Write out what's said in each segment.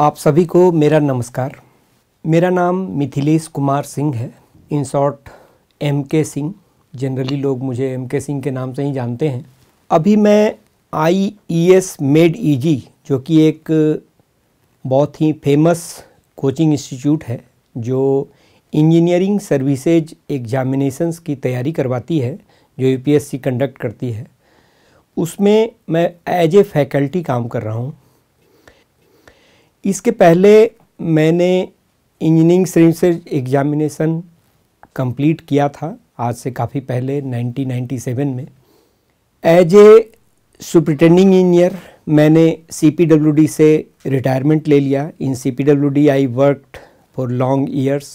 आप सभी को मेरा नमस्कार मेरा नाम मिथिलेश कुमार सिंह है इन शॉर्ट एम के सिंह जनरली लोग मुझे एम के सिंह के नाम से ही जानते हैं अभी मैं आई ई एस मेड ई जी जो कि एक बहुत ही फेमस कोचिंग इंस्टीट्यूट है जो इंजीनियरिंग सर्विसेज एग्जामिनेशंस की तैयारी करवाती है जो यूपीएससी कंडक्ट करती है उसमें मैं एज ए फैकल्टी काम कर रहा हूँ इसके पहले मैंने इंजीनियरिंग श्रेणी से एग्ज़ामिनेशन कंप्लीट किया था आज से काफ़ी पहले 1997 में एज ए सुप्रिटेंडिंग इंजीनियर मैंने सी से रिटायरमेंट ले लिया in C P W D I worked for long years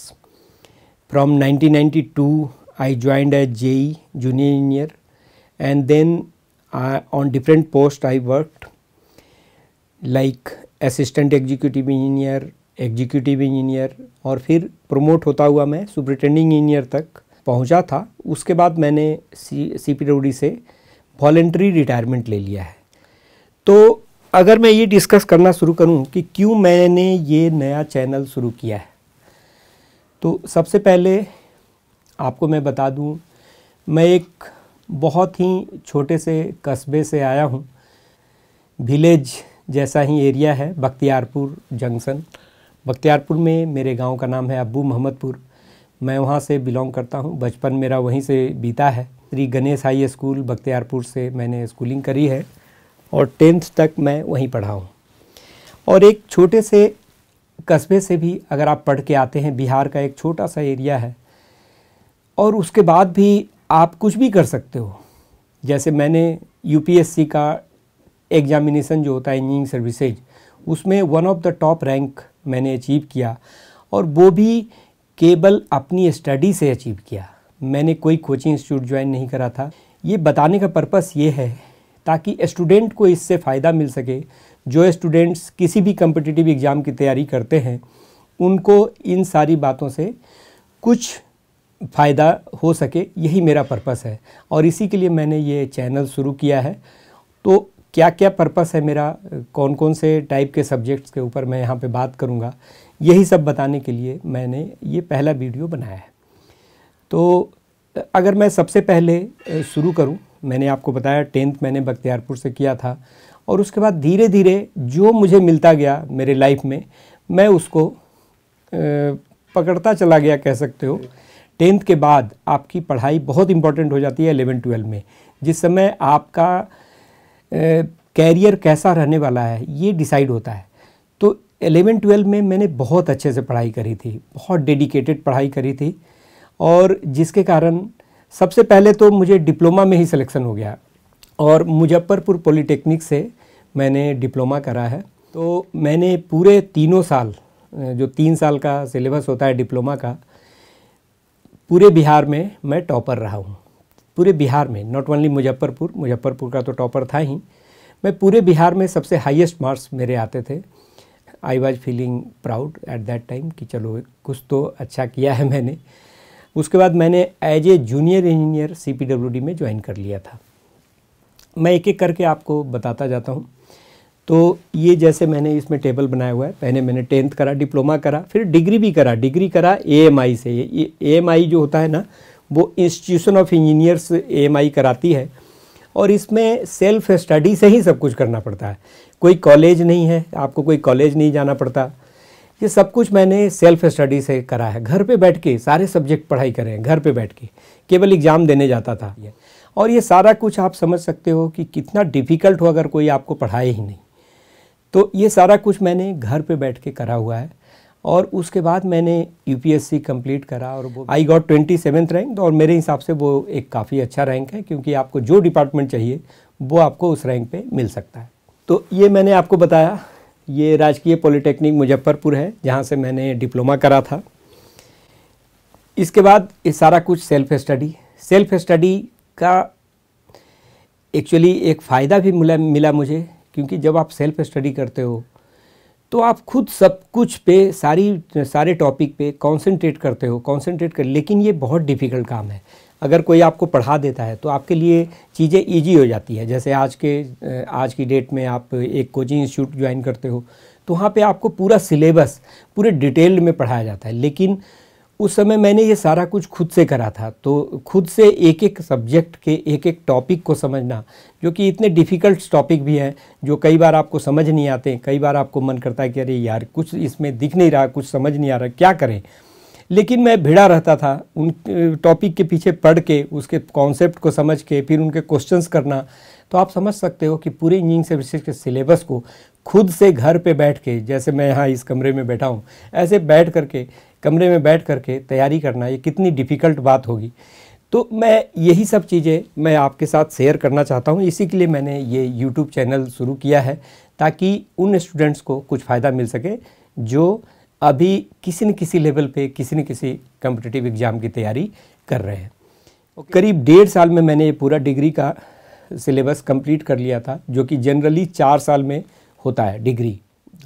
from 1992 I joined as J junior engineer and then on different post I I like assistant executive engineer executive engineer और फिर promote होता हुआ मैं superintending engineer तक पहुंचा था उसके बाद मैंने सी सी पी से वॉलेंट्री रिटायरमेंट ले लिया है तो अगर मैं ये डिस्कस करना शुरू करूं कि क्यों मैंने ये नया चैनल शुरू किया है तो सबसे पहले आपको मैं बता दूं मैं एक बहुत ही छोटे से कस्बे से आया हूं विलेज जैसा ही एरिया है बख्तियारपुर जंक्शन बख्तियारपुर में मेरे गांव का नाम है अबू मोहम्मदपुर मैं वहां से बिलोंग करता हूं बचपन मेरा वहीं से बीता है श्री गणेश हाई स्कूल बख्तियारपुर से मैंने स्कूलिंग करी है और टेंथ तक मैं वहीं पढ़ा हूँ और एक छोटे से कस्बे से भी अगर आप पढ़ के आते हैं बिहार का एक छोटा सा एरिया है और उसके बाद भी आप कुछ भी कर सकते हो जैसे मैंने यूपीएससी का एग्जामिनेशन जो होता है इंजीनियरिंग सर्विसेज उसमें one of the top rank मैंने अचीव किया और वो भी केवल अपनी स्टडी से अचीव किया मैंने कोई कोचिंग इंस्टीट्यूट ज्वाइन नहीं करा था ये बताने का पर्पस ये है ताकि स्टूडेंट को इससे फ़ायदा मिल सके जो स्टूडेंट्स किसी भी कम्पिटिटिव एग्ज़ाम की तैयारी करते हैं उनको इन सारी बातों से कुछ फ़ायदा हो सके यही मेरा पर्पस है और इसी के लिए मैंने ये चैनल शुरू किया है तो क्या क्या पर्पस है मेरा कौन कौन से टाइप के सब्जेक्ट्स के ऊपर मैं यहाँ पे बात करूँगा यही सब बताने के लिए मैंने ये पहला वीडियो बनाया है तो अगर मैं सबसे पहले शुरू करूँ मैंने आपको बताया टेंथ मैंने बख्तियारपुर से किया था और उसके बाद धीरे धीरे जो मुझे मिलता गया मेरे लाइफ में मैं उसको पकड़ता चला गया कह सकते हो टेंथ के बाद आपकी पढ़ाई बहुत इंपॉर्टेंट हो जाती है एलेवन ट्वेल्व में जिस समय आपका कैरियर कैसा रहने वाला है ये डिसाइड होता है तो एलेवन ट्वेल्व में मैंने बहुत अच्छे से पढ़ाई करी थी बहुत डेडिकेटेड पढ़ाई करी थी और जिसके कारण सबसे पहले तो मुझे डिप्लोमा में ही सिलेक्शन हो गया और मुजफ्फरपुर पॉलीटेक्निक से मैंने डिप्लोमा करा है तो मैंने पूरे तीनों साल जो तीन साल का सिलेबस होता है डिप्लोमा का पूरे बिहार में मैं टॉपर रहा हूँ पूरे बिहार में नॉट ओनली मुजफ्फरपुर मुजफ्फरपुर का तो टॉपर था ही मैं पूरे बिहार में सबसे हाईएस्ट मार्क्स मेरे आते थे I was feeling proud at that time कि चलो कुछ तो अच्छा किया है मैंने उसके बाद मैंने as a junior engineer C में ज्वाइन कर लिया था मैं एक एक करके आपको बताता जाता हूँ तो ये जैसे मैंने इसमें टेबल बनाया हुआ है पहले मैंने टेंथ करा डिप्लोमा करा फिर डिग्री भी करा डिग्री करा ए से ए जो होता है ना वो इंस्टीट्यूशन ऑफ इंजीनियर्स ए कराती है और इसमें सेल्फ स्टडी से ही सब कुछ करना पड़ता है कोई कॉलेज नहीं है आपको कोई कॉलेज नहीं जाना पड़ता ये सब कुछ मैंने सेल्फ स्टडी से करा है घर पे बैठ के सारे सब्जेक्ट पढ़ाई करें घर पे बैठ के केवल एग्ज़ाम देने जाता था और ये सारा कुछ आप समझ सकते हो कि कितना डिफ़िकल्ट हो अगर कोई आपको पढ़ाए ही नहीं तो ये सारा कुछ मैंने घर पे बैठ के करा हुआ है और उसके बाद मैंने यू कंप्लीट करा और वो I got twenty seventh rank और मेरे हिसाब से वो एक काफ़ी अच्छा रैंक है क्योंकि आपको जो डिपार्टमेंट चाहिए वो आपको उस रैंक पे मिल सकता है तो ये मैंने आपको बताया ये राजकीय पॉलिटेक्निक मुजफ्फरपुर है जहाँ से मैंने डिप्लोमा करा था इसके बाद ये सारा कुछ सेल्फ स्टडी सेल्फ स्टडी का एक्चुअली एक फ़ायदा भी मिला मुझे क्योंकि जब आप सेल्फ स्टडी करते हो तो आप खुद सब कुछ पे सारी सारे टॉपिक पे कंसंट्रेट करते हो कंसंट्रेट कर लेकिन ये बहुत डिफ़िकल्ट काम है अगर कोई आपको पढ़ा देता है तो आपके लिए चीज़ें इजी हो जाती है जैसे आज के आज की डेट में आप एक कोचिंग इंस्टीट्यूट ज्वाइन करते हो तो वहाँ पे आपको पूरा सिलेबस पूरे डिटेल में पढ़ाया जाता है लेकिन उस समय मैंने ये सारा कुछ खुद से करा था तो खुद से एक एक सब्जेक्ट के एक एक टॉपिक को समझना जो कि इतने डिफ़िकल्ट टॉपिक भी हैं जो कई बार आपको समझ नहीं आते कई बार आपको मन करता है कि अरे यार कुछ इसमें दिख नहीं रहा कुछ समझ नहीं आ रहा क्या करें लेकिन मैं भिड़ा रहता था उन टॉपिक के पीछे पढ़ के उसके कॉन्सेप्ट को समझ के फिर उनके क्वेश्चंस करना तो आप समझ सकते हो कि पूरे इंजीनियरिंग सर्विसेज के सिलेबस को खुद से घर पे बैठ के जैसे मैं यहाँ इस कमरे में बैठा हूँ ऐसे बैठ करके कमरे में बैठ करके तैयारी करना ये कितनी डिफ़िकल्ट बात होगी तो मैं यही सब चीज़ें मैं आपके साथ शेयर करना चाहता हूँ इसी के लिए मैंने ये यूट्यूब चैनल शुरू किया है ताकि उन स्टूडेंट्स को कुछ फ़ायदा मिल सके जो अभी किसी न किसी लेवल पे किसी न किसी कम्पिटिटिव एग्ज़ाम की तैयारी कर रहे हैं okay. करीब डेढ़ साल में मैंने ये पूरा डिग्री का सिलेबस कंप्लीट कर लिया था जो कि जनरली चार साल में होता है डिग्री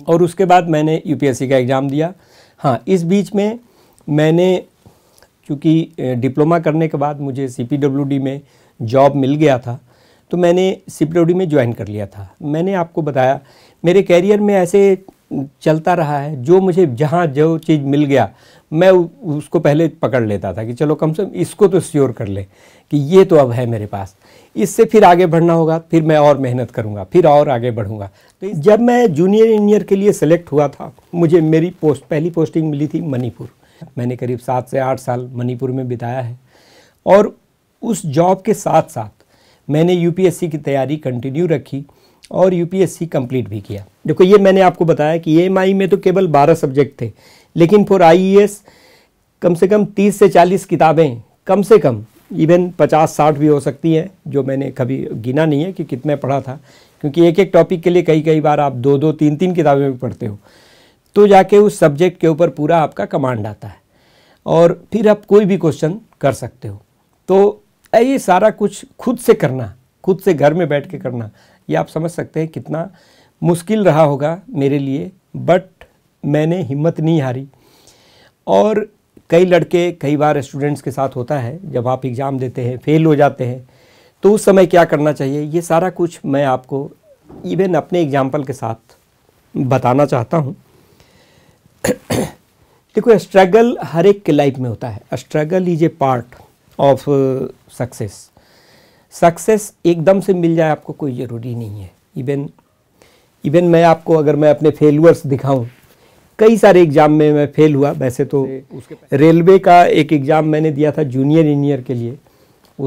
और उसके बाद मैंने यूपीएससी का एग्ज़ाम दिया हाँ इस बीच में मैंने चूँकि डिप्लोमा करने के बाद मुझे सी में जॉब मिल गया था तो मैंने सी में ज्वाइन कर लिया था मैंने आपको बताया मेरे कैरियर में ऐसे चलता रहा है जो मुझे जहाँ जो चीज़ मिल गया मैं उसको पहले पकड़ लेता था कि चलो कम से कम इसको तो श्योर कर ले कि ये तो अब है मेरे पास इससे फिर आगे बढ़ना होगा फिर मैं और मेहनत करूँगा फिर और आगे बढ़ूँगा तो जब मैं जूनियर इंजीनियर के लिए सेलेक्ट हुआ था मुझे मेरी पोस्ट पहली पोस्टिंग मिली थी मणिपुर मैंने करीब सात से आठ साल मणिपुर में बिताया है और उस जॉब के साथ साथ मैंने यूपीएससी की तैयारी कंटिन्यू रखी और यूपीएससी कंप्लीट भी किया देखो ये मैंने आपको बताया कि एम e में तो केवल बारह सब्जेक्ट थे लेकिन फॉर आई e कम से कम तीस से चालीस किताबें कम से कम इवन पचास साठ भी हो सकती हैं जो मैंने कभी गिना नहीं है कि कितने पढ़ा था क्योंकि एक एक टॉपिक के लिए कई कई बार आप दो दो तीन तीन किताबें भी पढ़ते हो तो जाके उस सब्जेक्ट के ऊपर पूरा आपका कमांड आता है और फिर आप कोई भी क्वेश्चन कर सकते हो तो ये सारा कुछ खुद से करना खुद से घर में बैठ के करना ये आप समझ सकते हैं कितना मुश्किल रहा होगा मेरे लिए बट मैंने हिम्मत नहीं हारी और कई लड़के कई बार स्टूडेंट्स के साथ होता है जब आप एग्ज़ाम देते हैं फेल हो जाते हैं तो उस समय क्या करना चाहिए ये सारा कुछ मैं आपको इवन अपने एग्जाम्पल के साथ बताना चाहता हूँ देखो स्ट्रगल हर एक के लाइफ में होता है struggle is a part of success success एकदम से मिल जाए आपको कोई ज़रूरी नहीं है इवन इवन मैं आपको अगर मैं अपने फेलुअर्स दिखाऊं कई सारे एग्ज़ाम में मैं फेल हुआ वैसे तो रेलवे का एक एग्ज़ाम मैंने दिया था जूनियर इंजीनियर के लिए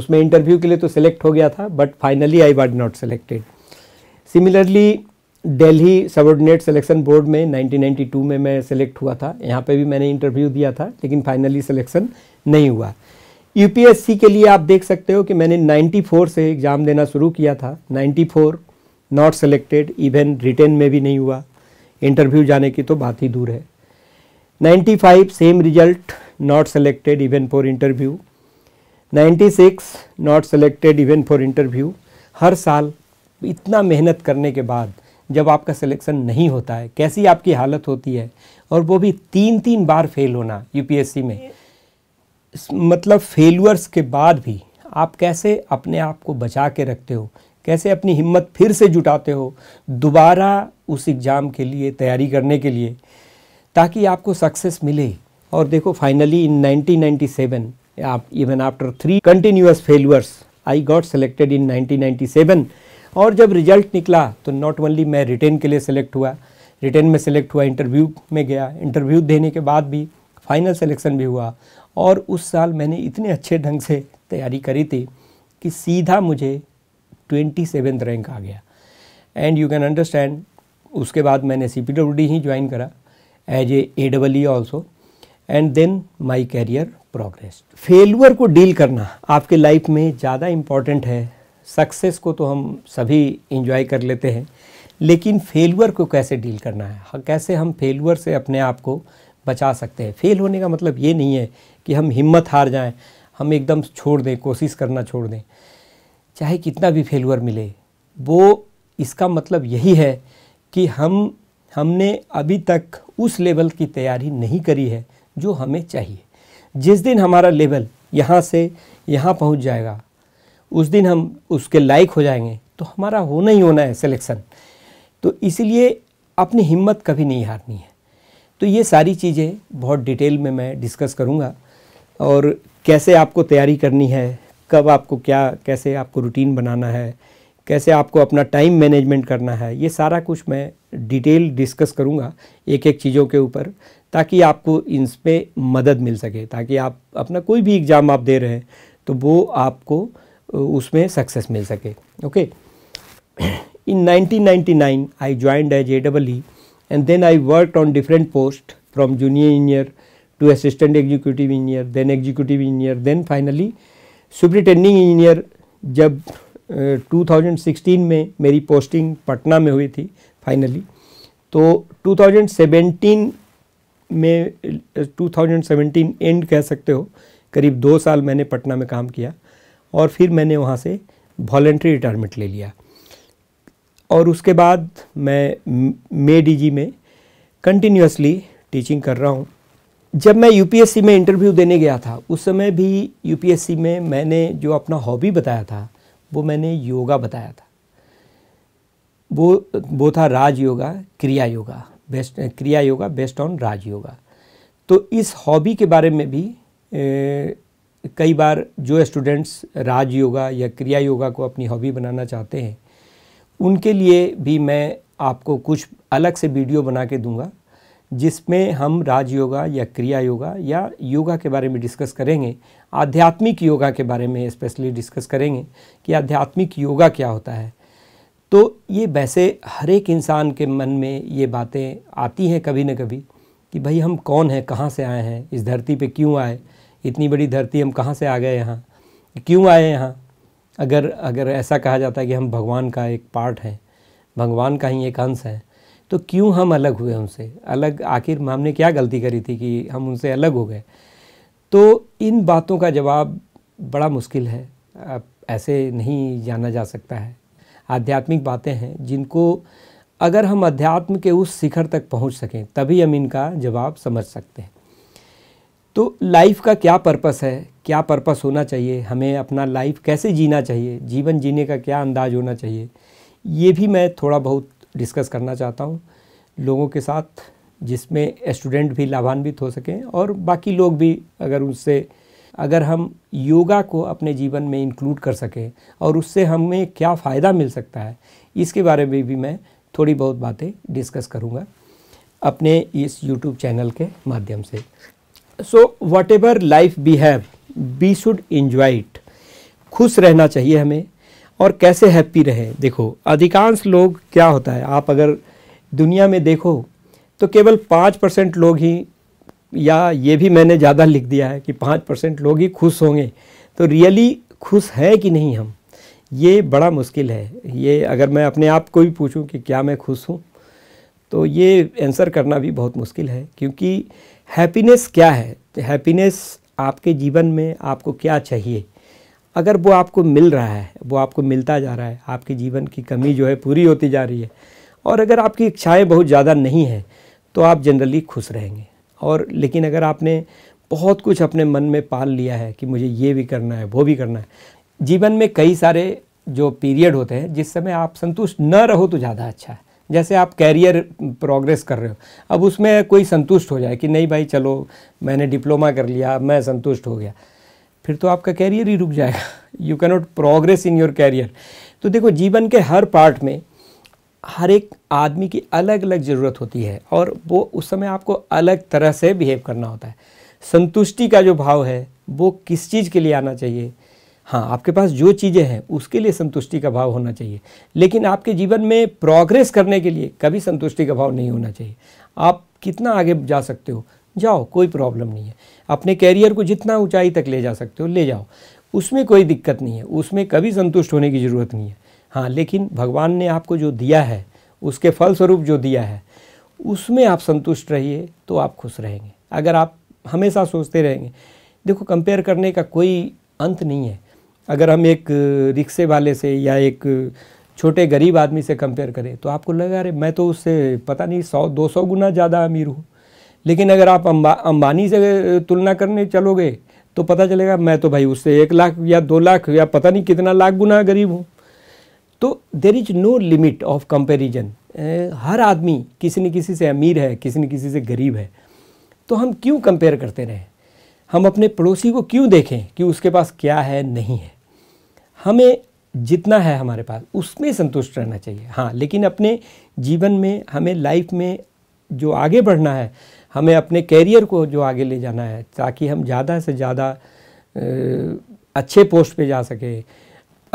उसमें इंटरव्यू के लिए तो सिलेक्ट हो गया था but finally I was not selected similarly Delhi subordinate selection board में 1992 में मैं सेलेक्ट हुआ था यहाँ पे भी मैंने इंटरव्यू दिया था लेकिन फाइनली सिलेक्शन नहीं हुआ यूपीएससी के लिए आप देख सकते हो कि मैंने 94 से एग्ज़ाम देना शुरू किया था 94 नॉट सेलेक्टेड इवन रिटेन में भी नहीं हुआ इंटरव्यू जाने की तो बात ही दूर है 95 same result not selected even for interview 96 not selected even for interview हर साल इतना मेहनत करने के बाद जब आपका सिलेक्शन नहीं होता है कैसी आपकी हालत होती है और वो भी तीन तीन बार फेल होना यूपीएससी में मतलब फेलुअर्स के बाद भी आप कैसे अपने आप को बचा के रखते हो कैसे अपनी हिम्मत फिर से जुटाते हो दोबारा उस एग्ज़ाम के लिए तैयारी करने के लिए ताकि आपको सक्सेस मिले और देखो फाइनली इन 1997 आप even after three continuous failures I got selected in 1997 और जब रिजल्ट निकला तो नॉट ओनली मैं रिटर्न के लिए सेलेक्ट हुआ रिटर्न में सेलेक्ट हुआ इंटरव्यू में गया इंटरव्यू देने के बाद भी फाइनल सेलेक्शन भी हुआ और उस साल मैंने इतने अच्छे ढंग से तैयारी करी थी कि सीधा मुझे ट्वेंटी सेवेंथ रैंक आ गया एंड यू कैन अंडरस्टैंड उसके बाद मैंने सी पी डब्ल्यू डी ही ज्वाइन करा as a a double E also and then my career progress failure को डील करना आपके लाइफ में ज़्यादा इम्पॉर्टेंट है सक्सेस को तो हम सभी इंजॉय कर लेते हैं लेकिन फेलुअर को कैसे डील करना है हाँ, कैसे हम फेलुअर से अपने आप को बचा सकते हैं फेल होने का मतलब ये नहीं है कि हम हिम्मत हार जाएं हम एकदम छोड़ दें कोशिश करना छोड़ दें चाहे कितना भी फेलुअर मिले वो इसका मतलब यही है कि हम हमने अभी तक उस लेवल की तैयारी नहीं करी है जो हमें चाहिए जिस दिन हमारा लेवल यहाँ से यहाँ पहुँच जाएगा उस दिन हम उसके लायक हो जाएंगे तो हमारा होना ही होना है सिलेक्शन तो इसलिए अपनी हिम्मत कभी नहीं हारनी है तो ये सारी चीज़ें बहुत डिटेल में मैं डिस्कस करूँगा और कैसे आपको तैयारी करनी है कब आपको क्या कैसे आपको रूटीन बनाना है कैसे आपको अपना टाइम मैनेजमेंट करना है ये सारा कुछ मैं डिटेल डिस्कस करूँगा एक एक चीज़ों के ऊपर ताकि आपको इन पर मदद मिल सके ताकि आप अपना कोई भी एग्ज़ाम आप दे रहे हैं तो वो आपको उसमें सक्सेस मिल सके okay in 1999 I joined as a double E and then I worked on different post from junior engineer to assistant executive engineer, then executive engineer, then finally superintending engineer जब uh, 2016 में मेरी posting Patna में हुई थी finally तो 2017 में 2017 end कह सकते हो करीब दो साल मैंने पटना में काम किया और फिर मैंने वहाँ से voluntary retirement ले लिया और उसके बाद मैं मे डी में कंटिन्यूसली टीचिंग कर रहा हूँ जब मैं यूपीएससी में इंटरव्यू देने गया था उस समय भी यूपीएससी में मैंने जो अपना हॉबी बताया था वो मैंने योगा बताया था वो वो था राज योगा क्रिया yoga based Kriya yoga based on Raj yoga तो इस हॉबी के बारे में भी ए, कई बार जो स्टूडेंट्स राज योगा या क्रिया योगा को अपनी हॉबी बनाना चाहते हैं उनके लिए भी मैं आपको कुछ अलग से वीडियो बना के दूंगा जिसमें हम राजयोगा या क्रिया योगा या योगा के बारे में डिस्कस करेंगे आध्यात्मिक योगा के बारे में स्पेशली डिस्कस करेंगे कि आध्यात्मिक योगा क्या होता है तो ये वैसे हर एक इंसान के मन में ये बातें आती हैं कभी ना कभी कि भाई हम कौन हैं कहाँ से आए हैं इस धरती पे क्यों आए इतनी बड़ी धरती हम कहाँ से आ गए यहाँ क्यों आए यहाँ अगर अगर ऐसा कहा जाता है कि हम भगवान का एक पार्ट हैं भगवान का ही एक अंश है तो क्यों हम अलग हुए उनसे अलग आखिर हमने क्या गलती करी थी कि हम उनसे अलग हो गए तो इन बातों का जवाब बड़ा मुश्किल है ऐसे नहीं जाना जा सकता है आध्यात्मिक बातें हैं जिनको अगर हम अध्यात्म के उस शिखर तक पहुंच सकें तभी हम इनका जवाब समझ सकते हैं तो लाइफ का क्या पर्पस है क्या पर्पस होना चाहिए हमें अपना लाइफ कैसे जीना चाहिए जीवन जीने का क्या अंदाज होना चाहिए ये भी मैं थोड़ा बहुत डिस्कस करना चाहता हूँ लोगों के साथ जिसमें स्टूडेंट भी लाभान्वित हो सकें और बाकी लोग भी अगर उससे अगर हम योगा को अपने जीवन में इंक्लूड कर सकें और उससे हमें क्या फ़ायदा मिल सकता है इसके बारे में भी मैं थोड़ी बहुत बातें डिस्कस करूँगा अपने इस यूट्यूब चैनल के माध्यम से so whatever life we have we should enjoy it खुश रहना चाहिए हमें और कैसे हैप्पी रहे देखो अधिकांश लोग क्या होता है आप अगर दुनिया में देखो तो केवल पाँच परसेंट लोग ही या ये भी मैंने ज़्यादा लिख दिया है कि पाँच परसेंट लोग ही खुश होंगे तो रियली खुश हैं कि नहीं हम ये बड़ा मुश्किल है ये अगर मैं अपने आप को भी पूछूं कि क्या मैं खुश हूँ तो ये आंसर करना भी बहुत मुश्किल है क्योंकि हैप्पीनेस क्या है तो हैप्पीनेस आपके जीवन में आपको क्या चाहिए अगर वो आपको मिल रहा है वो आपको मिलता जा रहा है आपके जीवन की कमी जो है पूरी होती जा रही है और अगर आपकी इच्छाएं बहुत ज़्यादा नहीं हैं तो आप जनरली खुश रहेंगे और लेकिन अगर आपने बहुत कुछ अपने मन में पाल लिया है कि मुझे ये भी करना है वो भी करना है जीवन में कई सारे जो पीरियड होते हैं जिस समय आप संतुष्ट न रहो तो ज़्यादा अच्छा है जैसे आप कैरियर प्रोग्रेस कर रहे हो अब उसमें कोई संतुष्ट हो जाए कि नहीं भाई चलो मैंने डिप्लोमा कर लिया मैं संतुष्ट हो गया फिर तो आपका कैरियर ही रुक जाएगा you cannot progress in your career तो देखो जीवन के हर पार्ट में हर एक आदमी की अलग अलग ज़रूरत होती है और वो उस समय आपको अलग तरह से बिहेव करना होता है संतुष्टि का जो भाव है वो किस चीज़ के लिए आना चाहिए हाँ आपके पास जो चीज़ें हैं उसके लिए संतुष्टि का भाव होना चाहिए लेकिन आपके जीवन में प्रोग्रेस करने के लिए कभी संतुष्टि का भाव नहीं होना चाहिए आप कितना आगे जा सकते हो जाओ कोई प्रॉब्लम नहीं है अपने कैरियर को जितना ऊंचाई तक ले जा सकते हो ले जाओ उसमें कोई दिक्कत नहीं है उसमें कभी संतुष्ट होने की ज़रूरत नहीं है हाँ लेकिन भगवान ने आपको जो दिया है उसके फलस्वरूप जो दिया है उसमें आप संतुष्ट रहिए तो आप खुश रहेंगे अगर आप हमेशा सोचते रहेंगे देखो कंपेयर करने का कोई अंत नहीं है अगर हम एक रिक्शे वाले से या एक छोटे गरीब आदमी से कंपेयर करें तो आपको लगा अरे मैं तो उससे पता नहीं सौ दो सौ गुना ज़्यादा अमीर हूँ लेकिन अगर आप अम्बा अम्बानी से तुलना करने चलोगे तो पता चलेगा मैं तो भाई उससे एक लाख या दो लाख या पता नहीं कितना लाख गुना गरीब हूँ तो there is no limit of comparison हर आदमी किसी न किसी से अमीर है किसी न किसी से गरीब है तो हम क्यों कंपेयर करते रहें हम अपने पड़ोसी को क्यों देखें कि उसके पास क्या है नहीं है हमें जितना है हमारे पास उसमें संतुष्ट रहना चाहिए हाँ लेकिन अपने जीवन में हमें लाइफ में जो आगे बढ़ना है हमें अपने कैरियर को जो आगे ले जाना है ताकि हम ज़्यादा से ज़्यादा अच्छे पोस्ट पे जा सके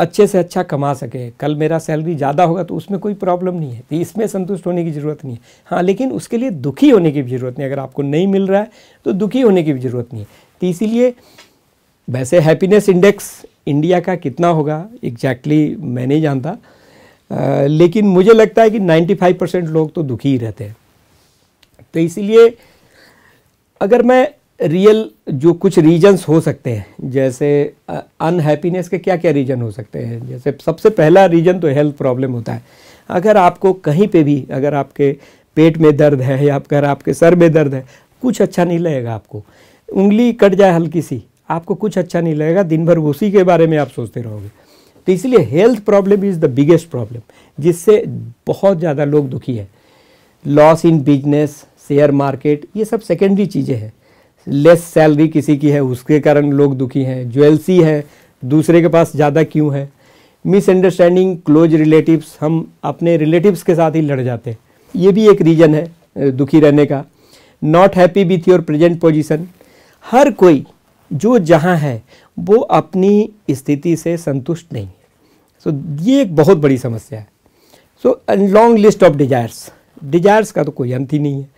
अच्छे से अच्छा कमा सके कल मेरा सैलरी ज़्यादा होगा तो उसमें कोई प्रॉब्लम नहीं है इसमें संतुष्ट होने की ज़रूरत नहीं है हाँ लेकिन उसके लिए दुखी होने की भी ज़रूरत नहीं अगर आपको नहीं मिल रहा है तो दुखी होने की भी ज़रूरत नहीं है तो इसीलिए वैसे हैप्पीनेस इंडेक्स इंडिया का कितना होगा एग्जैक्टली exactly मैं नहीं जानता आ, लेकिन मुझे लगता है कि 95 परसेंट लोग तो दुखी ही रहते हैं तो इसीलिए अगर मैं रियल जो कुछ रीजंस हो सकते हैं जैसे अनहैप्पीनेस के क्या क्या रीजन हो सकते हैं जैसे सबसे पहला रीजन तो हेल्थ प्रॉब्लम होता है अगर आपको कहीं पे भी अगर आपके पेट में दर्द है या अगर आपके सर में दर्द है कुछ अच्छा नहीं लगेगा आपको उंगली कट जाए हल्की सी आपको कुछ अच्छा नहीं लगेगा दिन भर उसी के बारे में आप सोचते रहोगे तो इसलिए health problem is the biggest problem जिससे बहुत ज़्यादा लोग दुखी है loss in business share market ये सब सेकेंडरी चीज़ें हैं लेस सैलरी किसी की है उसके कारण लोग दुखी हैं ज्वेल्सी है दूसरे के पास ज़्यादा क्यों है मिसअंडरस्टैंडिंग क्लोज रिलेटिव्स हम अपने रिलेटिव्स के साथ ही लड़ जाते हैं ये भी एक रीज़न है दुखी रहने का not happy with your present position हर कोई जो जहाँ है वो अपनी स्थिति से संतुष्ट नहीं है सो so, ये एक बहुत बड़ी समस्या है so long list of desires desires का तो कोई अंत ही नहीं है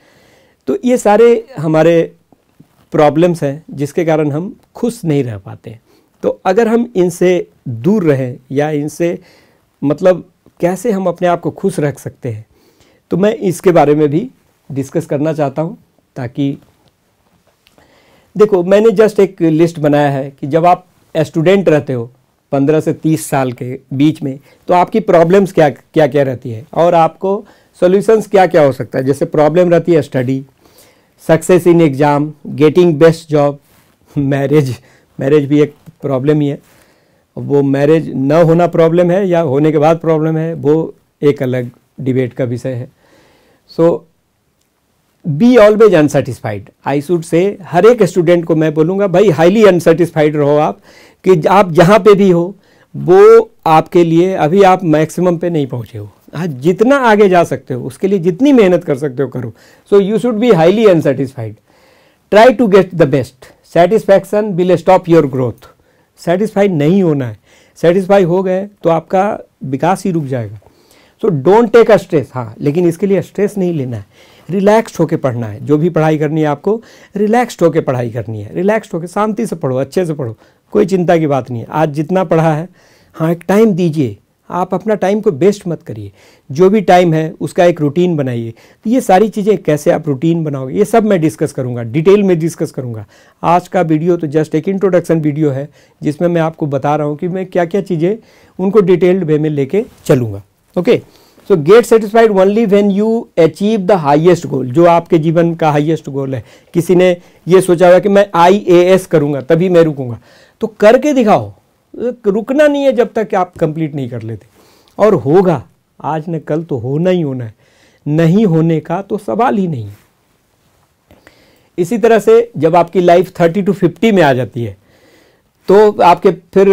तो ये सारे हमारे प्रॉब्लम्स हैं जिसके कारण हम खुश नहीं रह पाते हैं तो अगर हम इनसे दूर रहें या इनसे मतलब कैसे हम अपने आप को खुश रख सकते हैं तो मैं इसके बारे में भी डिस्कस करना चाहता हूँ ताकि देखो मैंने जस्ट एक लिस्ट बनाया है कि जब आप स्टूडेंट रहते हो पंद्रह से तीस साल के बीच में तो आपकी प्रॉब्लम्स क्या क्या क्या रहती है और आपको सॉल्यूशंस क्या क्या हो सकता है जैसे प्रॉब्लम रहती है study success in exam getting best job marriage marriage भी एक प्रॉब्लम ही है वो मैरिज न होना प्रॉब्लम है या होने के बाद प्रॉब्लम है वो एक अलग डिबेट का विषय है so so, be always unsatisfied I should say हर एक स्टूडेंट को मैं बोलूँगा भाई हाईली अनसेटिस्फाइड रहो आप कि आप जहाँ पे भी हो वो आपके लिए अभी आप मैक्सिमम पे नहीं पहुँचे हो हाँ जितना आगे जा सकते हो उसके लिए जितनी मेहनत कर सकते हो करो so you should be highly unsatisfied try to get the best satisfaction will stop your growth satisfied नहीं होना है सेटिस्फाई हो गए तो आपका विकास ही रुक जाएगा so don't take a stress हाँ लेकिन इसके लिए स्ट्रेस नहीं लेना है रिलैक्स्ड होकर पढ़ना है जो भी पढ़ाई करनी है आपको रिलैक्स्ड होकर पढ़ाई करनी है रिलैक्स्ड होकर शांति से पढ़ो अच्छे से पढ़ो कोई चिंता की बात नहीं है आज जितना पढ़ा है हाँ एक टाइम दीजिए आप अपना टाइम को वेस्ट मत करिए जो भी टाइम है उसका एक रूटीन बनाइए तो ये सारी चीज़ें कैसे आप रूटीन बनाओगे ये सब मैं डिस्कस करूँगा डिटेल में डिस्कस करूँगा आज का वीडियो तो जस्ट एक इंट्रोडक्शन वीडियो है जिसमें मैं आपको बता रहा हूँ कि मैं क्या क्या चीज़ें उनको डिटेल्ड वे में लेके चलूँगा okay so get satisfied only when you achieve the highest goal जो आपके जीवन का हाइएस्ट गोल है किसी ने ये सोचा हुआ कि मैं आई ए एस करूँगा तभी मैं रुकूंगा तो करके दिखाओ रुकना नहीं है जब तक आप कंप्लीट नहीं कर लेते और होगा आज न कल तो होना ही होना है नहीं होने का तो सवाल ही नहीं इसी तरह से जब आपकी लाइफ थर्टी टू फिफ्टी में आ जाती है तो आपके फिर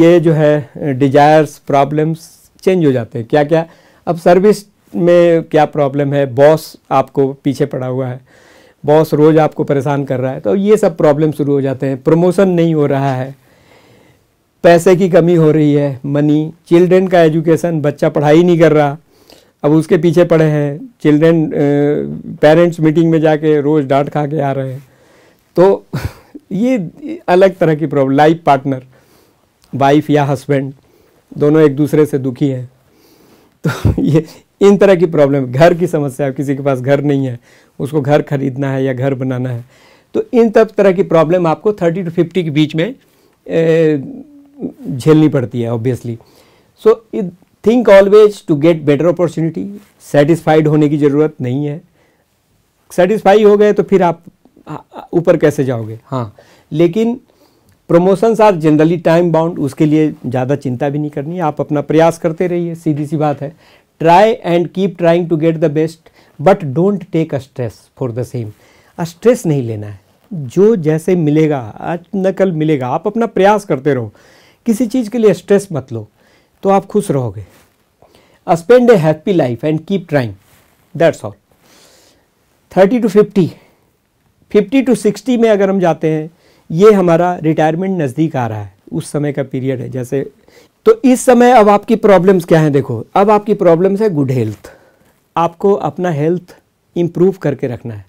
ये जो है डिजायर्स प्रॉब्लम्स चेंज हो जाते हैं क्या क्या अब सर्विस में क्या प्रॉब्लम है बॉस आपको पीछे पड़ा हुआ है बॉस रोज़ आपको परेशान कर रहा है तो ये सब प्रॉब्लम शुरू हो जाते हैं प्रमोशन नहीं हो रहा है पैसे की कमी हो रही है मनी चिल्ड्रेन का एजुकेशन बच्चा पढ़ाई नहीं कर रहा अब उसके पीछे पड़े हैं चिल्ड्रेन पेरेंट्स मीटिंग में जाके रोज़ डांट खा के आ रहे हैं तो ये अलग तरह की प्रॉब्लम लाइफ पार्टनर वाइफ या हस्बैंड दोनों एक दूसरे से दुखी हैं तो ये इन तरह की प्रॉब्लम घर की समस्या किसी के पास घर नहीं है उसको घर खरीदना है या घर बनाना है तो इन सब तरह की प्रॉब्लम आपको थर्टी टू फिफ्टी के बीच में झेलनी पड़ती है obviously so think always to get better opportunity satisfied होने की ज़रूरत नहीं है सेटिस्फाई हो गए तो फिर आप ऊपर कैसे जाओगे हाँ लेकिन promotion are generally time bound उसके लिए ज़्यादा चिंता भी नहीं करनी आप अपना प्रयास करते रहिए सीधी सी बात है try and keep trying to get the best but don't take a stress for the same stress नहीं लेना है जो जैसे मिलेगा आज न कल मिलेगा आप अपना प्रयास करते रहो किसी चीज़ के लिए स्ट्रेस मत लो तो आप खुश रहोगे spend a happy life and keep trying that's all thirty to fifty fifty to sixty में अगर हम जाते हैं ये हमारा रिटायरमेंट नज़दीक आ रहा है उस समय का पीरियड है जैसे तो इस समय अब आपकी प्रॉब्लम्स क्या हैं देखो अब आपकी प्रॉब्लम्स है गुड हेल्थ आपको अपना हेल्थ इम्प्रूव करके रखना है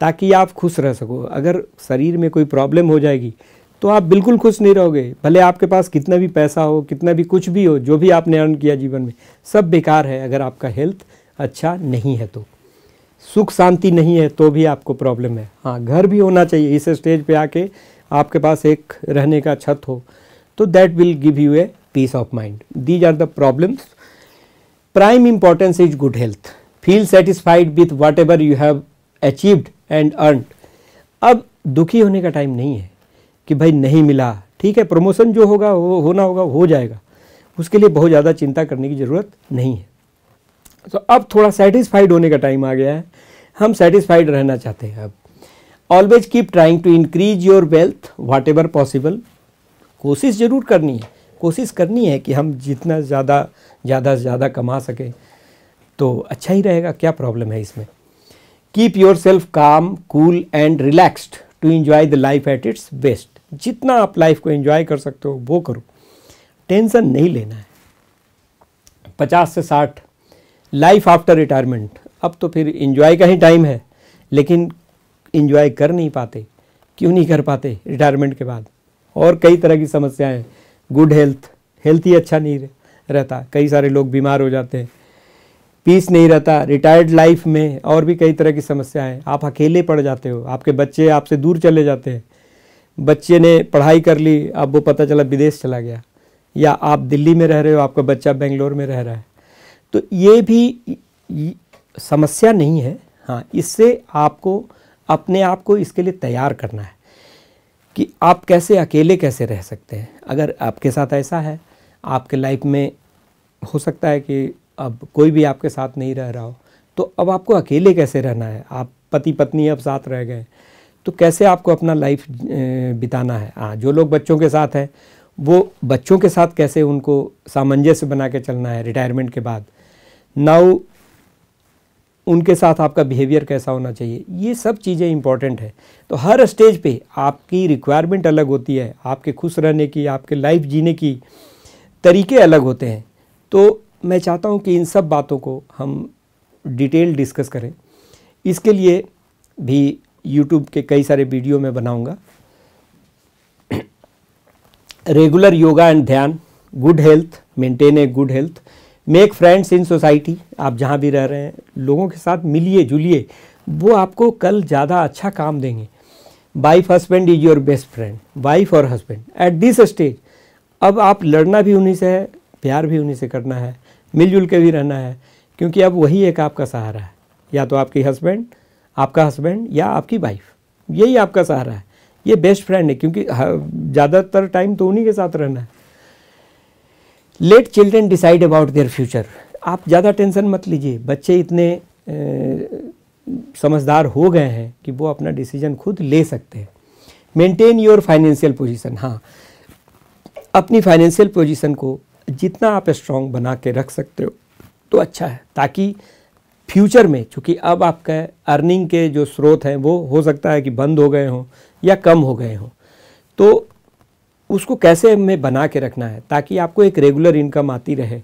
ताकि आप खुश रह सको अगर शरीर में कोई प्रॉब्लम हो जाएगी तो आप बिल्कुल खुश नहीं रहोगे भले आपके पास कितना भी पैसा हो कितना भी कुछ भी हो जो भी आपने अर्न किया जीवन में सब बेकार है अगर आपका हेल्थ अच्छा नहीं है तो सुख शांति नहीं है तो भी आपको प्रॉब्लम है हाँ घर भी होना चाहिए इस स्टेज पे आके आपके पास एक रहने का छत हो तो that will give you a peace of mind these are the problems prime importance is good health feel satisfied with whatever you have achieved and earn अब दुखी होने का टाइम नहीं है कि भाई नहीं मिला ठीक है प्रमोशन जो होगा वो होना होगा हो जाएगा उसके लिए बहुत ज़्यादा चिंता करने की ज़रूरत नहीं है तो so, अब थोड़ा सेटिस्फाइड होने का टाइम आ गया है हम सेटिस्फाइड रहना चाहते हैं अब always keep trying to increase your wealth whatever possible कोशिश ज़रूर करनी है कोशिश करनी है कि हम जितना ज़्यादा ज़्यादा से ज़्यादा कमा सकें तो अच्छा ही रहेगा क्या प्रॉब्लम है इसमें keep yourself calm cool and relaxed to enjoy the life at its best जितना आप लाइफ को इन्जॉय कर सकते हो वो करो टेंशन नहीं लेना है पचास से साठ लाइफ आफ्टर रिटायरमेंट अब तो फिर इन्जॉय का ही टाइम है लेकिन इंजॉय कर नहीं पाते क्यों नहीं कर पाते रिटायरमेंट के बाद और कई तरह की समस्याएं गुड हेल्थ हेल्थ ही अच्छा नहीं रहता कई सारे लोग बीमार हो जाते हैं पीस नहीं रहता रिटायर्ड लाइफ में और भी कई तरह की समस्याएं आप अकेले पड़ जाते हो आपके बच्चे आपसे दूर चले जाते हैं बच्चे ने पढ़ाई कर ली अब वो पता चला विदेश चला गया या आप दिल्ली में रह रहे हो आपका बच्चा बेंगलोर में रह रहा है तो ये भी समस्या नहीं है हाँ इससे आपको अपने आप को इसके लिए तैयार करना है कि आप कैसे अकेले कैसे रह सकते हैं अगर आपके साथ ऐसा है आपके लाइफ में हो सकता है कि अब कोई भी आपके साथ नहीं रह रहा हो तो अब आपको अकेले कैसे रहना है आप पति पत्नी अब साथ रह गए तो कैसे आपको अपना लाइफ बिताना है हाँ जो लोग बच्चों के साथ हैं वो बच्चों के साथ कैसे उनको सामंजस्य बना के चलना है रिटायरमेंट के बाद नाउ उनके साथ आपका बिहेवियर कैसा होना चाहिए ये सब चीज़ें इंपॉर्टेंट है तो हर स्टेज पे आपकी रिक्वायरमेंट अलग होती है आपके खुश रहने की आपके लाइफ जीने की तरीके अलग होते हैं तो मैं चाहता हूँ कि इन सब बातों को हम डिटेल डिस्कस करें इसके लिए भी यूट्यूब के कई सारे वीडियो मैं बनाऊँगा रेगुलर योगा एंड ध्यान good health maintain a good health make friends in society आप जहाँ भी रह रहे हैं लोगों के साथ मिलिए जुलिए वो आपको कल ज़्यादा अच्छा काम देंगे wife husband is your best friend wife और हस्बैंड एट दिस स्टेज अब आप लड़ना भी उन्हीं से है प्यार भी उन्हीं से करना है मिलजुल के भी रहना है क्योंकि अब वही एक आपका सहारा है या तो आपकी हस्बैंड आपका हस्बैंड या आपकी वाइफ यही आपका सहारा है ये बेस्ट फ्रेंड है क्योंकि ज़्यादातर टाइम तो उन्हीं के साथ रहना है let children decide about their future आप ज़्यादा टेंशन मत लीजिए बच्चे इतने ए, समझदार हो गए हैं कि वो अपना डिसीजन खुद ले सकते हैं मेंटेन योर फाइनेंशियल पोजीशन हाँ अपनी फाइनेंशियल पोजीशन को जितना आप स्ट्रांग बना के रख सकते हो तो अच्छा है ताकि फ्यूचर में चूँकि अब आपका अर्निंग के जो स्रोत हैं वो हो सकता है कि बंद हो गए हों या कम हो गए हों तो उसको कैसे हमें बना के रखना है ताकि आपको एक रेगुलर इनकम आती रहे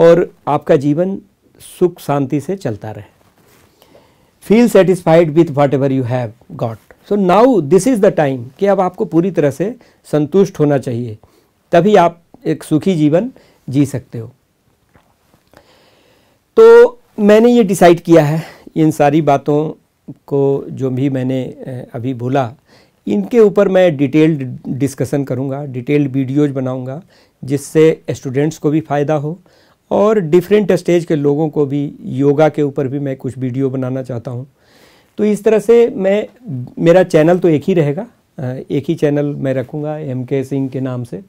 और आपका जीवन सुख शांति से चलता रहे feel satisfied with whatever you have got so now this is the time कि अब आपको पूरी तरह से संतुष्ट होना चाहिए तभी आप एक सुखी जीवन जी सकते हो तो मैंने ये डिसाइड किया है इन सारी बातों को जो भी मैंने अभी बोला इनके ऊपर मैं डिटेल्ड डिस्कशन करूँगा डिटेल्ड वीडियोज बनाऊँगा जिससे स्टूडेंट्स को भी फ़ायदा हो और डिफरेंट स्टेज के लोगों को भी योगा के ऊपर भी मैं कुछ वीडियो बनाना चाहता हूँ तो इस तरह से मैं मेरा चैनल तो एक ही रहेगा एक ही चैनल मैं रखूँगा एम के सिंह के नाम से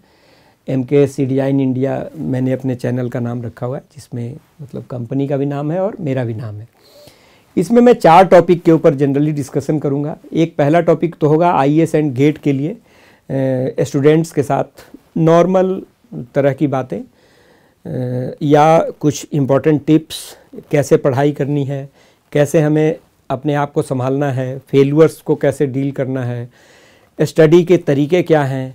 एम के C D I in India मैंने अपने चैनल का नाम रखा हुआ है जिसमें मतलब कंपनी का भी नाम है और मेरा भी नाम है इसमें मैं चार टॉपिक के ऊपर जनरली डिस्कशन करूँगा एक पहला टॉपिक तो होगा आई एंड गेट के लिए स्टूडेंट्स के साथ नॉर्मल तरह की बातें या कुछ इम्पॉर्टेंट टिप्स कैसे पढ़ाई करनी है कैसे हमें अपने आप को संभालना है फेलअर्स को कैसे डील करना है स्टडी के तरीके क्या हैं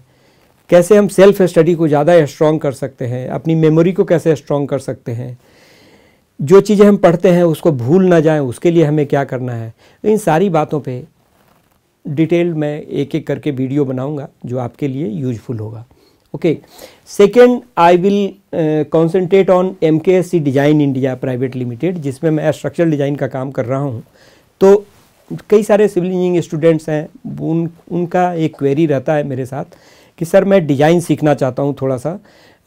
कैसे हम सेल्फ स्टडी को ज़्यादा स्ट्रॉन्ग कर सकते हैं अपनी मेमोरी को कैसे स्ट्रॉन्ग कर सकते हैं जो चीज़ें हम पढ़ते हैं उसको भूल ना जाएं उसके लिए हमें क्या करना है तो इन सारी बातों पे डिटेल मैं एक एक करके वीडियो बनाऊंगा जो आपके लिए यूजफुल होगा okay second I will concentrate on M K S C design India private limited जिसमें मैं स्ट्रक्चरल डिज़ाइन का काम कर रहा हूँ तो कई सारे सिविल इंजीनियरिंग स्टूडेंट्स हैं उन उनका एक क्वेरी रहता है मेरे साथ कि सर मैं डिज़ाइन सीखना चाहता हूँ थोड़ा सा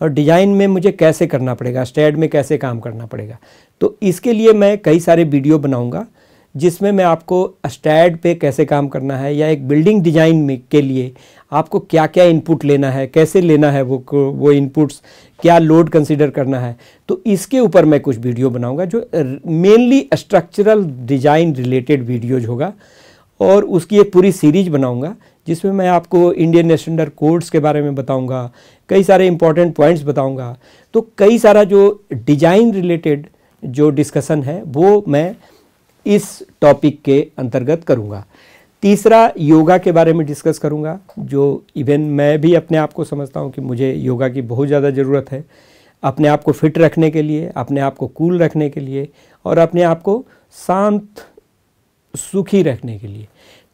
और डिज़ाइन में मुझे कैसे करना पड़ेगा स्टेड में कैसे काम करना पड़ेगा तो इसके लिए मैं कई सारे वीडियो बनाऊँगा जिसमें मैं आपको स्टैड पे कैसे काम करना है या एक बिल्डिंग डिजाइन में के लिए आपको क्या क्या इनपुट लेना है कैसे लेना है वो वो इनपुट्स क्या लोड कंसिडर करना है तो इसके ऊपर मैं कुछ वीडियो बनाऊंगा जो mainly structural design related videos होगा और उसकी एक पूरी सीरीज बनाऊंगा जिसमें मैं आपको इंडियन स्टैंडर्ड कोड्स के बारे में बताऊंगा कई सारे इंपॉर्टेंट पॉइंट्स बताऊंगा तो कई सारा जो डिजाइन रिलेटेड जो डिस्कशन है वो मैं इस टॉपिक के अंतर्गत करूँगा तीसरा योगा के बारे में डिस्कस करूँगा जो इवन मैं भी अपने आप को समझता हूँ कि मुझे योगा की बहुत ज़्यादा ज़रूरत है अपने आप को फिट रखने के लिए अपने आप को कूल रखने के लिए और अपने आप को शांत सुखी रखने के लिए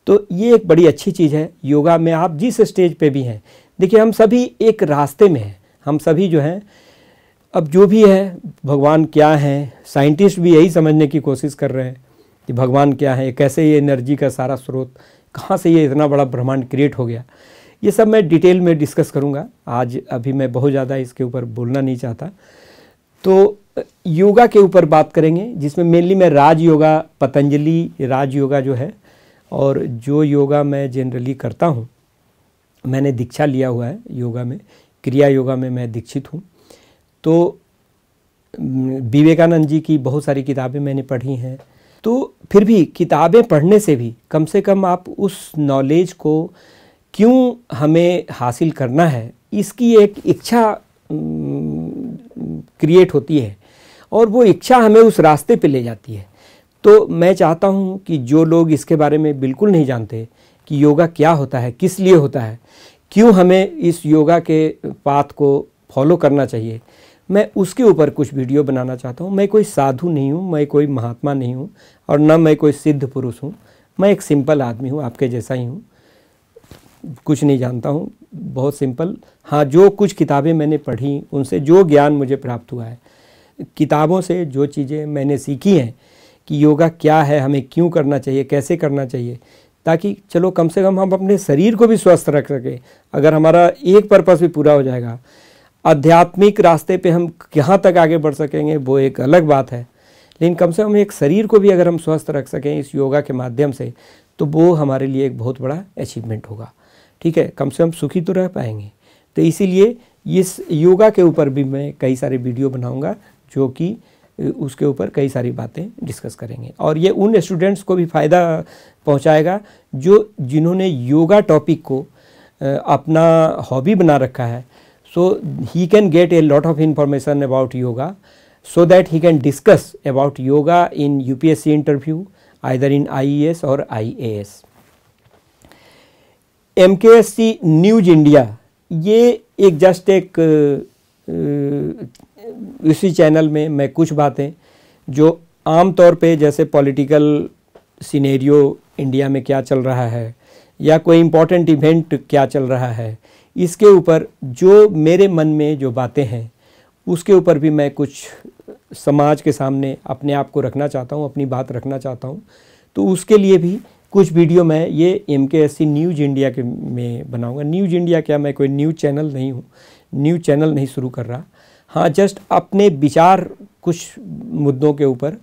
तो ये एक बड़ी अच्छी चीज़ है योगा में आप जिस स्टेज पे भी हैं देखिए हम सभी एक रास्ते में हैं हम सभी जो हैं अब जो भी है भगवान क्या है साइंटिस्ट भी यही समझने की कोशिश कर रहे हैं कि भगवान क्या है कैसे ये एनर्जी का सारा स्रोत कहाँ से ये इतना बड़ा ब्रह्मांड क्रिएट हो गया ये सब मैं डिटेल में डिस्कस करूँगा आज अभी मैं बहुत ज़्यादा इसके ऊपर बोलना नहीं चाहता तो योगा के ऊपर बात करेंगे जिसमें मेनली मैं राज योगा पतंजलि राज योगा जो है और जो योगा मैं जनरली करता हूँ मैंने दीक्षा लिया हुआ है योगा में क्रिया योगा में मैं दीक्षित हूँ तो विवेकानंद जी की बहुत सारी किताबें मैंने पढ़ी हैं तो फिर भी किताबें पढ़ने से भी कम से कम आप उस नॉलेज को क्यों हमें हासिल करना है इसकी एक इच्छा क्रिएट होती है और वो इच्छा हमें उस रास्ते पे ले जाती है तो मैं चाहता हूँ कि जो लोग इसके बारे में बिल्कुल नहीं जानते कि योगा क्या होता है किस लिए होता है क्यों हमें इस योगा के पाथ को फॉलो करना चाहिए मैं उसके ऊपर कुछ वीडियो बनाना चाहता हूँ मैं कोई साधु नहीं हूँ मैं कोई महात्मा नहीं हूँ और न मैं कोई सिद्ध पुरुष हूँ मैं एक सिंपल आदमी हूँ आपके जैसा ही हूँ कुछ नहीं जानता हूँ बहुत सिंपल हाँ जो कुछ किताबें मैंने पढ़ी उनसे जो ज्ञान मुझे प्राप्त हुआ है किताबों से जो चीज़ें मैंने सीखी हैं कि योगा क्या है हमें क्यों करना चाहिए कैसे करना चाहिए ताकि चलो कम से कम हम अपने शरीर को भी स्वस्थ रख सकें अगर हमारा एक पर्पस भी पूरा हो जाएगा आध्यात्मिक रास्ते पे हम कहाँ तक आगे बढ़ सकेंगे वो एक अलग बात है लेकिन कम से कम एक शरीर को भी अगर हम स्वस्थ रख सकें इस योगा के माध्यम से तो वो हमारे लिए एक बहुत बड़ा अचीवमेंट होगा ठीक है कम से कम सुखी तो रह पाएंगे तो इसीलिए इस योगा के ऊपर भी मैं कई सारे वीडियो बनाऊँगा जो कि उसके ऊपर कई सारी बातें डिस्कस करेंगे और ये उन स्टूडेंट्स को भी फ़ायदा पहुंचाएगा जो जिन्होंने योगा टॉपिक को अपना हॉबी बना रखा है so he can get a lot of information about yoga so that he can discuss about yoga in UPSC interview either in IES और आईएएस एमकेएससी न्यूज इंडिया ये एक जस्ट एक इसी चैनल में मैं कुछ बातें जो आम तौर पे जैसे पॉलिटिकल सिनेरियो इंडिया में क्या चल रहा है या कोई इम्पॉर्टेंट इवेंट क्या चल रहा है इसके ऊपर जो मेरे मन में जो बातें हैं उसके ऊपर भी मैं कुछ समाज के सामने अपने आप को रखना चाहता हूँ अपनी बात रखना चाहता हूँ तो उसके लिए भी कुछ वीडियो मैं ये एम के एस सी न्यूज इंडिया के में बनाऊँगा न्यूज इंडिया क्या मैं कोई न्यूज चैनल नहीं हूँ न्यूज चैनल नहीं शुरू कर रहा हाँ जस्ट अपने विचार कुछ मुद्दों के ऊपर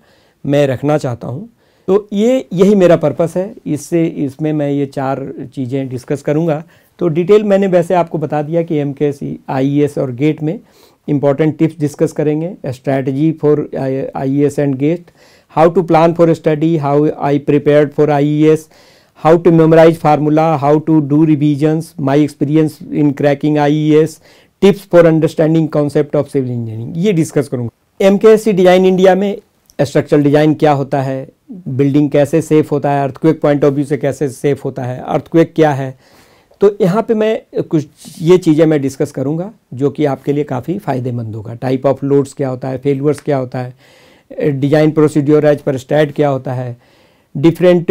मैं रखना चाहता हूँ तो ये यही मेरा पर्पस है इससे इसमें मैं ये चार चीज़ें डिस्कस करूँगा तो डिटेल मैंने वैसे आपको बता दिया कि एम के आई एस और गेट में इम्पॉर्टेंट टिप्स डिस्कस करेंगे strategy for I S and GATE how to plan for study how I prepare for I S how to memorize formula how to do revisions my experience in cracking ies tips for understanding concept of civil engineering ये discuss करूँगा M design India में structural design क्या होता है building कैसे safe होता है earthquake point of view से कैसे सेफ होता है अर्थक्वेक क्या है तो यहाँ पे मैं कुछ ये चीज़ें मैं डिस्कस करूँगा जो कि आपके लिए काफ़ी फ़ायदेमंद होगा टाइप ऑफ लोड्स क्या होता है फेलवर्स क्या होता है design procedure as per stat क्या होता है डिफरेंट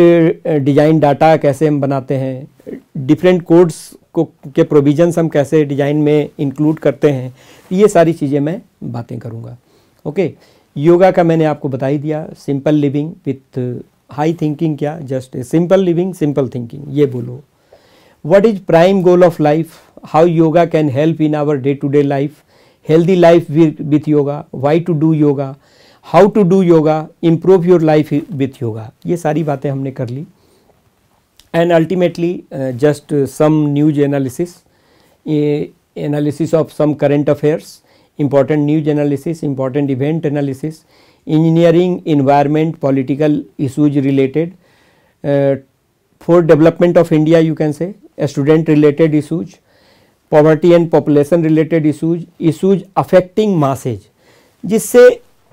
डिजाइन डाटा कैसे हम बनाते हैं डिफरेंट कोड्स को के प्रोविजंस हम कैसे डिजाइन में इंक्लूड करते हैं ये सारी चीज़ें मैं बातें करूँगा ओके योगा का मैंने आपको बता ही दिया simple living with high thinking क्या just simple living simple thinking ये बोलो what is prime goal of life how yoga can help in our day to day life healthy life with yoga why to do yoga how to do yoga improve your life with yoga ये सारी बातें हमने कर ली and ultimately just some news analysis analysis of some current affairs important news analysis important event analysis engineering environment political issues related for development of India you can say student related issues poverty and population related issues issues affecting masses जिससे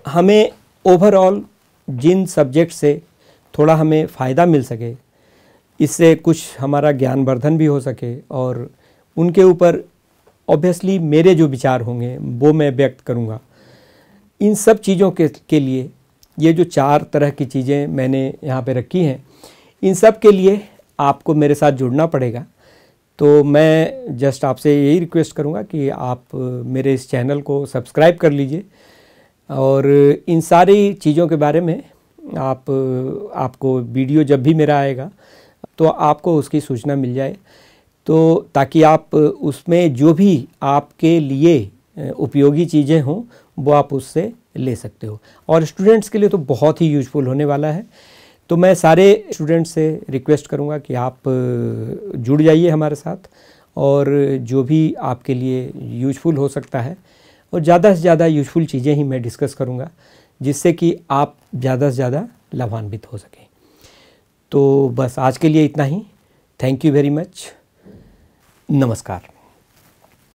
हमें overall जिन subject से थोड़ा हमें फ़ायदा मिल सके इससे कुछ हमारा ज्ञानवर्धन भी हो सके और उनके ऊपर ऑब्वियसली मेरे जो विचार होंगे वो मैं व्यक्त करूँगा इन सब चीज़ों के के लिए ये जो चार तरह की चीज़ें मैंने यहाँ पे रखी हैं इन सब के लिए आपको मेरे साथ जुड़ना पड़ेगा तो मैं जस्ट आपसे यही रिक्वेस्ट करूँगा कि आप मेरे इस चैनल को सब्सक्राइब कर लीजिए और इन सारी चीज़ों के बारे में आप आपको वीडियो जब भी मेरा आएगा तो आपको उसकी सूचना मिल जाए तो ताकि आप उसमें जो भी आपके लिए उपयोगी चीज़ें हों वो आप उससे ले सकते हो और स्टूडेंट्स के लिए तो बहुत ही यूजफुल होने वाला है तो मैं सारे स्टूडेंट्स से रिक्वेस्ट करूंगा कि आप जुड़ जाइए हमारे साथ और जो भी आपके लिए यूजफुल हो सकता है और ज़्यादा से ज़्यादा यूजफुल चीज़ें ही मैं डिस्कस करूँगा जिससे कि आप ज़्यादा से ज़्यादा लाभान्वित हो सकें तो बस आज के लिए इतना ही थैंक यू वेरी मच नमस्कार